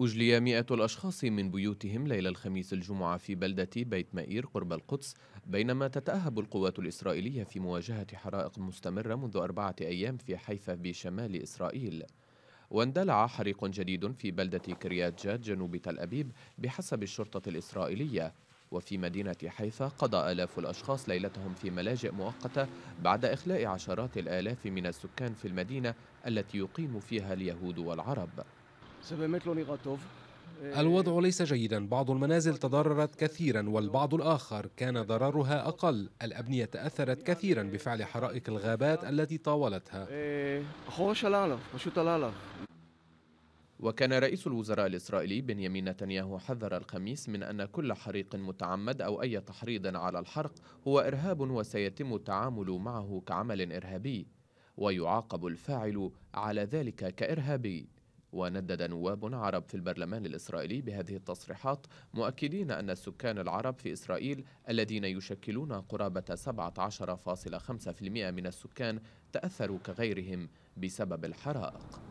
أجلي مئة الأشخاص من بيوتهم ليلة الخميس الجمعة في بلدة بيت مئير قرب القدس بينما تتأهب القوات الإسرائيلية في مواجهة حرائق مستمرة منذ أربعة أيام في حيفا بشمال إسرائيل واندلع حريق جديد في بلدة كريات جاد جنوب تل أبيب بحسب الشرطة الإسرائيلية وفي مدينة حيفا قضى آلاف الأشخاص ليلتهم في ملاجئ مؤقتة بعد إخلاء عشرات الآلاف من السكان في المدينة التي يقيم فيها اليهود والعرب الوضع ليس جيدا بعض المنازل تضررت كثيرا والبعض الآخر كان ضررها أقل الأبنية تأثرت كثيرا بفعل حرائق الغابات التي طاولتها وكان رئيس الوزراء الإسرائيلي بنيامين نتنياهو حذر الخميس من أن كل حريق متعمد أو أي تحريض على الحرق هو إرهاب وسيتم التعامل معه كعمل إرهابي ويعاقب الفاعل على ذلك كإرهابي وندد نواب عرب في البرلمان الإسرائيلي بهذه التصريحات مؤكدين أن السكان العرب في إسرائيل الذين يشكلون قرابة 17.5% من السكان تأثروا كغيرهم بسبب الحرائق